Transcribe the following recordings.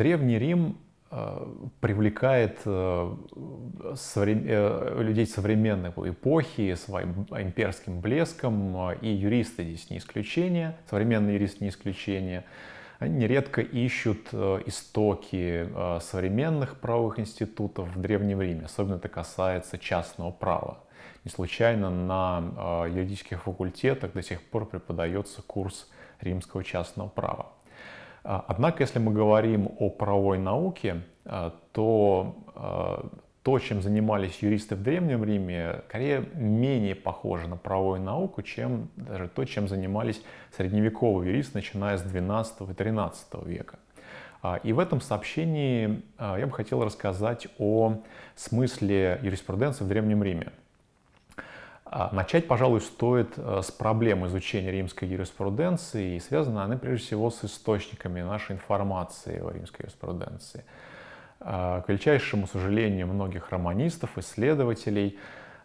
Древний Рим э, привлекает э, э, людей современной эпохи своим имперским блеском, и юристы здесь не исключение, современные юристы не исключение. Они нередко ищут истоки современных правовых институтов в Древнем Риме, особенно это касается частного права. Не случайно на юридических факультетах до сих пор преподается курс римского частного права. А, однако, если мы говорим о правовой науке, а, то а, то, чем занимались юристы в Древнем Риме, Корея менее похоже на правовую науку, чем даже то, чем занимались средневековые юристы, начиная с 12 и 13 века. И в этом сообщении я бы хотел рассказать о смысле юриспруденции в Древнем Риме. А начать, пожалуй, стоит э, с проблем изучения римской юриспруденции, и связаны они прежде всего с источниками нашей информации о римской юриспруденции. А, к величайшему сожалению многих романистов, исследователей,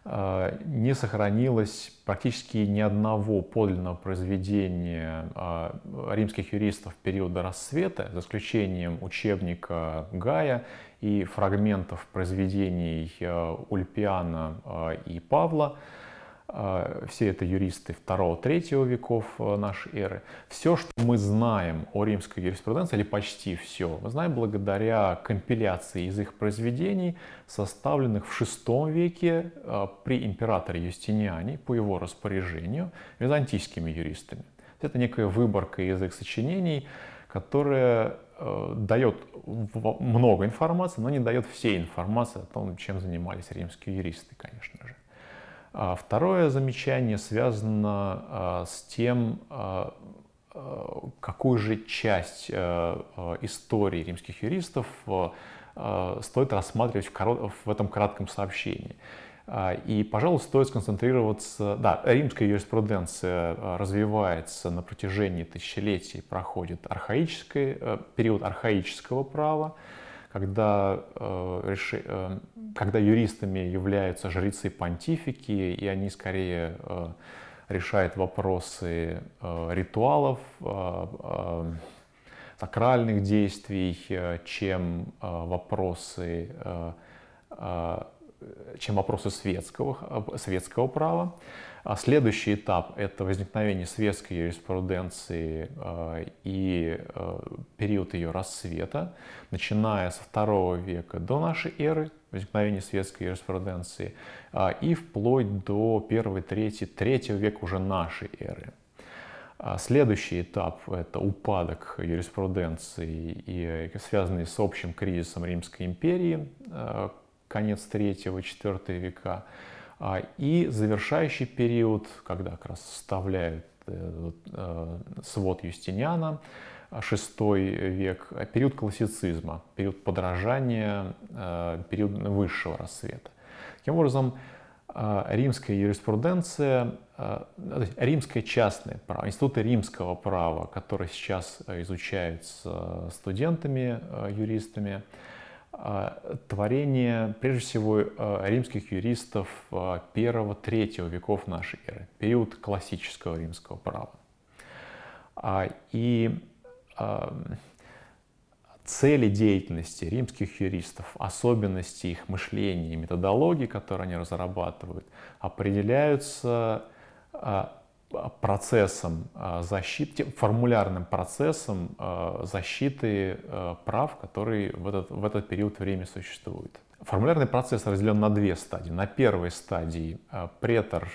а, не сохранилось практически ни одного подлинного произведения римских юристов периода рассвета, за исключением учебника Гая и фрагментов произведений э, Ульпиана э, и Павла, Э, все это юристы 2-3 веков э, нашей эры. Все, что мы знаем о римской юриспруденции, или почти все, мы знаем благодаря компиляции из их произведений, составленных в VI веке э, при императоре Юстиниане по его распоряжению византийскими юристами. Это некая выборка из их сочинений, которая дает много информации, но не дает всей информации о том, чем занимались римские юристы, конечно же. А второе замечание связано а, с тем, а, какую же часть э, э, истории римских юристов э, стоит рассматривать в, этом кратком сообщении. И, пожалуй, стоит сконцентрироваться... Да, римская юриспруденция развивается на протяжении тысячелетий, проходит архаический, период архаического права, когда, э, реши, э, когда юристами являются жрецы-понтифики, и они скорее э, решают вопросы э, ритуалов, э, э, сакральных действий, э, чем э, вопросы э, чем вопросы светского, светского права. А следующий этап – это возникновение светской юриспруденции а, и а, период ее расцвета, начиная со второго века до нашей эры, возникновение светской юриспруденции, и вплоть до первой, трети, третьего века уже нашей эры. Следующий этап – это упадок юриспруденции, и связанный с общим кризисом Римской империи, конец третьего, IV века. А, и завершающий период, когда как раз составляют э, э, свод Юстиниана, VI а, век, э, период классицизма, период подражания, период высшего рассвета. Таким образом, римская юриспруденция, римское частное право, институты римского права, которые сейчас изучаются студентами, юристами, а, творение, прежде всего, а, римских юристов а, первого третьего веков нашей эры, период классического римского права. И цели деятельности римских юристов, особенности их мышления и методологии, которые они разрабатывают, определяются процессом а, защиты, формулярным процессом а, защиты а, прав, который в этот, в этот период времени существует. Формулярный процесс разделен на две стадии. На первой стадии претор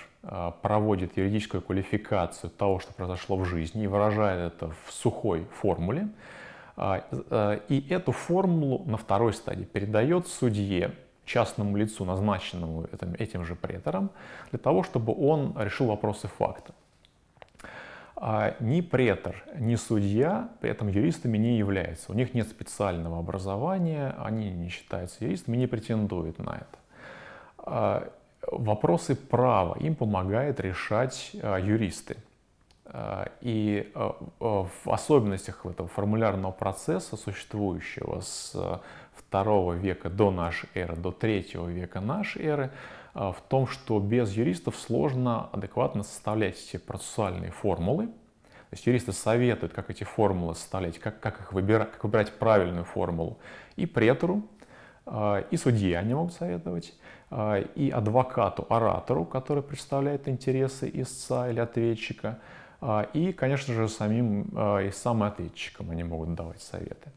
проводит юридическую квалификацию того, что произошло в жизни, и выражает это в сухой формуле. И эту формулу на второй стадии передает судье, частному лицу, назначенному этим, этим же претором, для того, чтобы он решил вопросы факта. А ни претор, ни судья при этом юристами не являются. У них нет специального образования, они не считаются юристами, не претендуют на это. А, вопросы права им помогает решать а, юристы. А, и э, в особенностях этого формулярного процесса, существующего с э, второго века до нашей эры, до третьего века нашей эры, а, в том, что без юристов сложно адекватно составлять эти процессуальные формулы. То есть юристы советуют, как эти формулы составлять, как, как, их выбирать, как выбирать правильную формулу. И претору, а, и судье они могут советовать, и адвокату, оратору, который представляет интересы истца или ответчика – а, и, конечно же, самим а, и ответчикам они могут давать советы.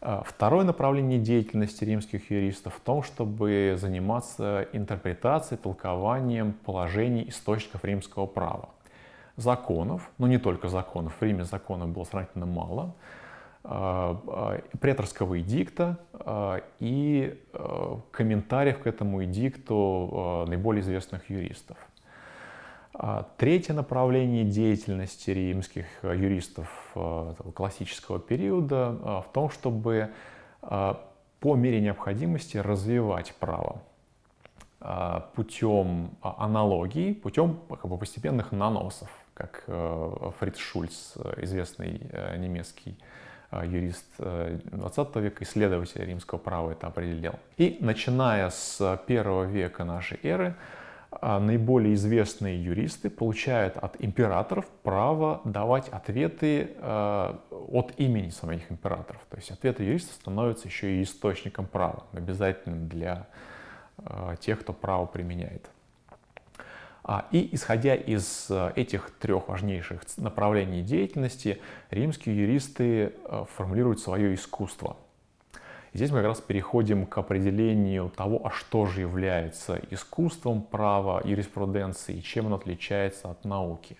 А, второе направление деятельности римских юристов в том, чтобы заниматься интерпретацией, толкованием положений источников римского права. Законов, но ну, не только законов, в Риме законов было сравнительно мало, преторского эдикта и комментариев к этому эдикту наиболее известных юристов – а третье направление деятельности римских э, юристов э, классического периода э, в том, чтобы по мере необходимости развивать право путем аналогии, путем как бы постепенных наносов, как Фрид Шульц, известный немецкий юрист 20 века, исследователь римского права это определил. И начиная с первого века нашей эры, а, наиболее известные юристы получают от императоров право давать ответы а, от имени самих императоров. То есть ответы юриста становятся еще и источником права, обязательным для а, тех, кто право применяет. И исходя из этих трех важнейших направлений деятельности, римские юристы формулируют свое искусство – Здесь мы как раз переходим к определению того, а что же является искусством права, юриспруденции, чем он отличается от науки.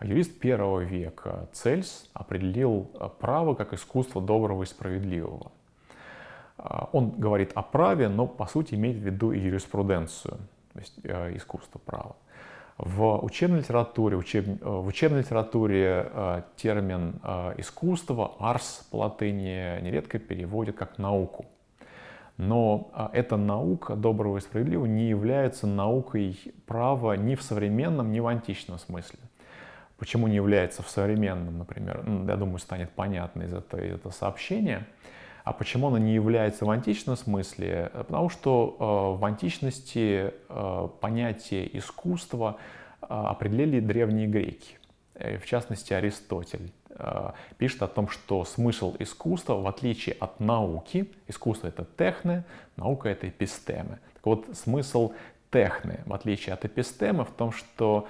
Юрист первого века Цельс определил право как искусство доброго и справедливого. А, он говорит о праве, но по сути имеет в виду и юриспруденцию, то есть э, искусство права. В учебной литературе, учеб, э, в учебной литературе э, термин э, искусство, арс по латыни, нередко переводят как науку. Но эта наука доброго и справедливого не является наукой права ни в современном, ни в античном смысле. Почему не является в современном, например, я думаю, станет понятно из этого, из этого сообщения – а почему она не является в античном смысле? Э, потому что э, в античности э, понятие искусства определили древние греки, в частности Аристотель пишет о том, что смысл искусства, в отличие от науки, искусство это техне, наука это эпистемы. Так вот, смысл техны, в отличие от эпистемы, в том, что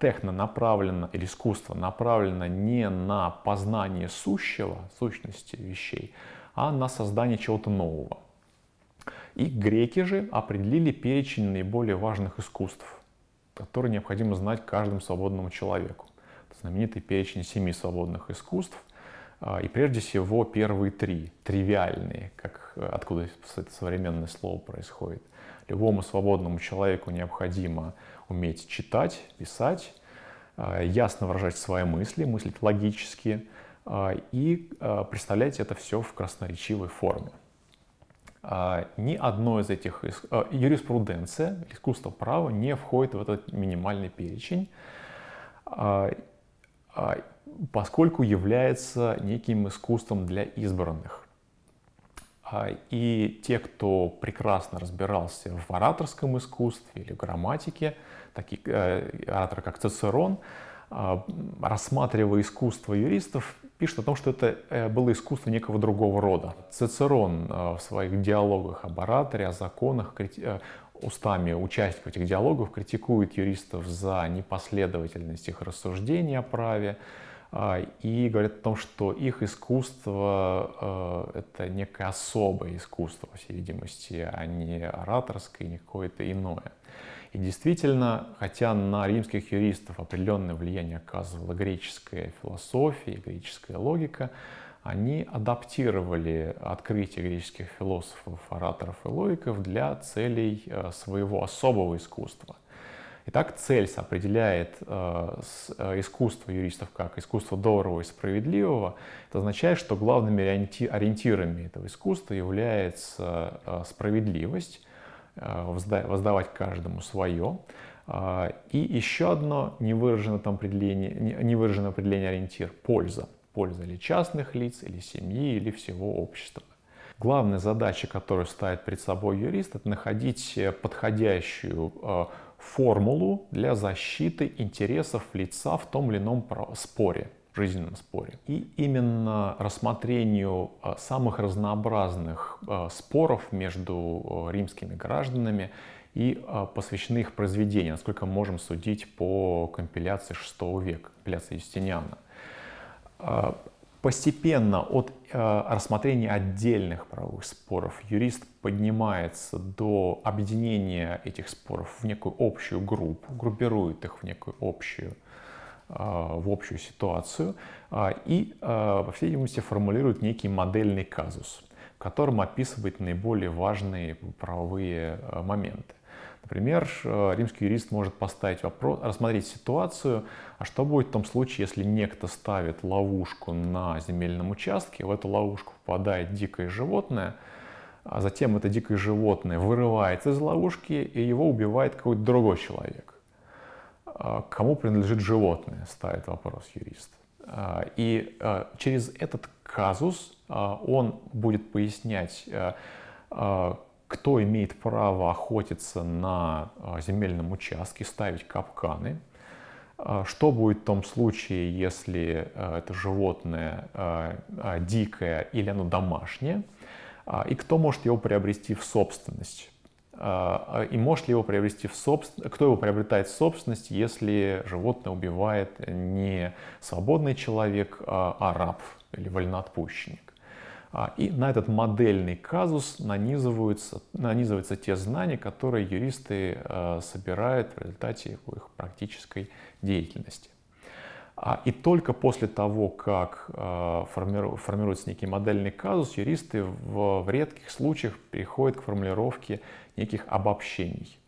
техно направлено, или искусство направлено не на познание сущего, сущности вещей, а на создание чего-то нового. И греки же определили перечень наиболее важных искусств, которые необходимо знать каждому свободному человеку. Это знаменитый перечень семи свободных искусств, а, и прежде всего первые три, тривиальные, как, э, откуда это современное слово происходит. Любому свободному человеку необходимо уметь читать, писать, а, ясно выражать свои мысли, мыслить логически, а, и а, представлять это все в красноречивой форме. А, ни одно из этих юриспруденция, искусство права не входит в этот минимальный перечень, поскольку является неким искусством для избранных. И те, кто прекрасно разбирался в ораторском искусстве или грамматике, такие э, ораторы, как Цицерон, рассматривая искусство юристов, пишет о том, что это э, было искусство некого другого рода. Цицерон э, в своих диалогах об ораторе, о законах, э, устами участников этих диалогов критикует юристов за непоследовательность их рассуждений о праве а, и говорит о том, что их искусство — это некое особое искусство, по всей видимости, а не ораторское, не какое-то иное. И действительно, хотя на римских юристов определенное влияние оказывала греческая философия, греческая логика, они адаптировали открытие греческих философов, ораторов и логиков для целей э, своего особого искусства. Итак, Цельс определяет э, э, искусство юристов как искусство доброго и справедливого. Это означает, что главными ориентирами этого искусства является справедливость, Э, воздавать каждому свое. А, и еще одно невыраженное там определение, невыраженное определение ориентир – польза. Польза или частных лиц, или семьи, или всего общества. Главная задача, которую ставит перед собой юрист, это находить подходящую э, формулу для защиты интересов лица в том или ином споре – жизненном споре. И именно рассмотрению а, самых разнообразных а, споров между а, римскими гражданами и посвящены их произведения, насколько мы можем судить по компиляции VI века, компиляции Юстиниана. Постепенно от рассмотрения отдельных правовых споров юрист поднимается до объединения этих споров в некую общую группу, группирует их в некую общую а, в общую ситуацию а, и, по а, всей видимости, формулирует некий модельный казус, в котором описывает наиболее важные правовые моменты. Например, римский юрист может поставить вопрос, рассмотреть ситуацию, а что будет в том случае, если некто ставит ловушку на земельном участке, в эту ловушку попадает дикое животное, а затем это дикое животное вырывается из ловушки и его убивает какой-то другой человек. А, кому принадлежит животное, ставит вопрос юрист. А, и а, через этот казус он будет пояснять, кто имеет право охотиться на земельном участке, ставить капканы, что будет в том случае, если это животное дикое или оно домашнее, и кто может его приобрести в собственность. А, а, и может ли его приобрести в собственность, кто его приобретает в собственность, если животное убивает не свободный человек, а, а раб или вольноотпущенник. И на этот модельный казус нанизываются, нанизываются те знания, которые юристы собирают в результате их практической деятельности. А, и только после того, как а, формируется некий модельный казус, юристы в редких случаях переходят к формулировке неких обобщений.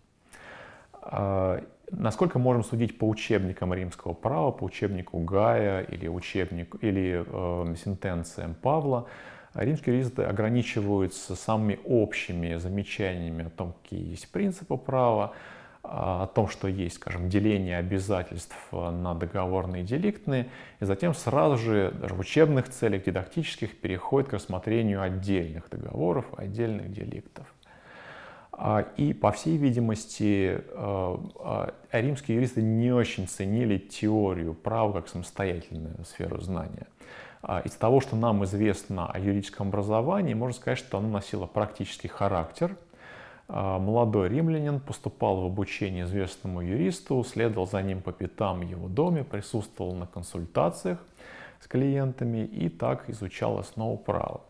А, насколько можем судить по учебникам римского права, по учебнику Гая или, учебнику или э, сентенциям Павла, римские юристы ограничиваются самыми общими замечаниями о том, какие есть принципы права, о том, что есть, скажем, деление обязательств э, на договорные и деликтные, и затем сразу же даже в учебных целях, дидактических, переходит к рассмотрению отдельных договоров, отдельных деликтов. А, и, по всей видимости, э, а, а римские юристы не очень ценили теорию права как самостоятельную сферу знания. Из того, что нам известно о юридическом образовании, можно сказать, что оно носило практический характер – а, молодой римлянин поступал в обучение известному юристу, следовал за ним по пятам в его доме, присутствовал на консультациях с клиентами и так изучал основу права.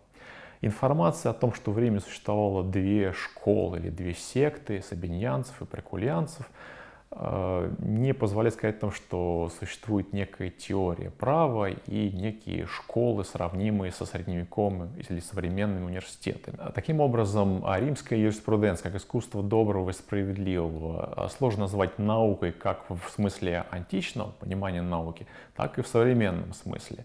Информация о том, что в Риме существовало две школы или две секты, сабиньянцев и прикулянцев – Э, не позволяет сказать о что существует некая теория права и некие школы, сравнимые со средневековым или современными университетами. А таким образом, а, римская юриспруденция как искусство доброго и справедливого а, сложно назвать наукой как в смысле античного понимания науки, так и в современном смысле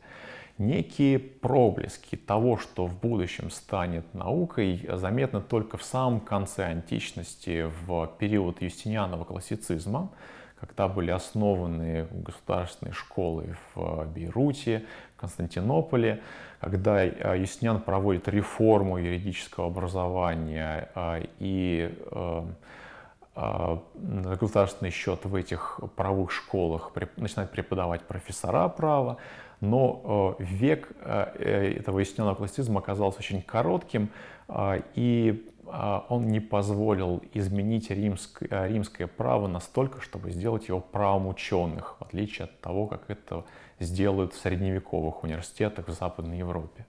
некие проблески того, что в будущем станет наукой, заметны только в самом конце античности, в период юстинианного классицизма, когда были основаны государственные школы в Бейруте, Константинополе, когда а, Юстиниан проводит реформу юридического образования а, и эм, а, государственный счет в этих правовых школах начинает преподавать профессора права, но э, век э, э, этого ясненного классицизма оказался очень коротким, и он не позволил изменить римское, римское право настолько, чтобы сделать его правом ученых, в отличие от того, как это сделают в средневековых университетах в Западной Европе.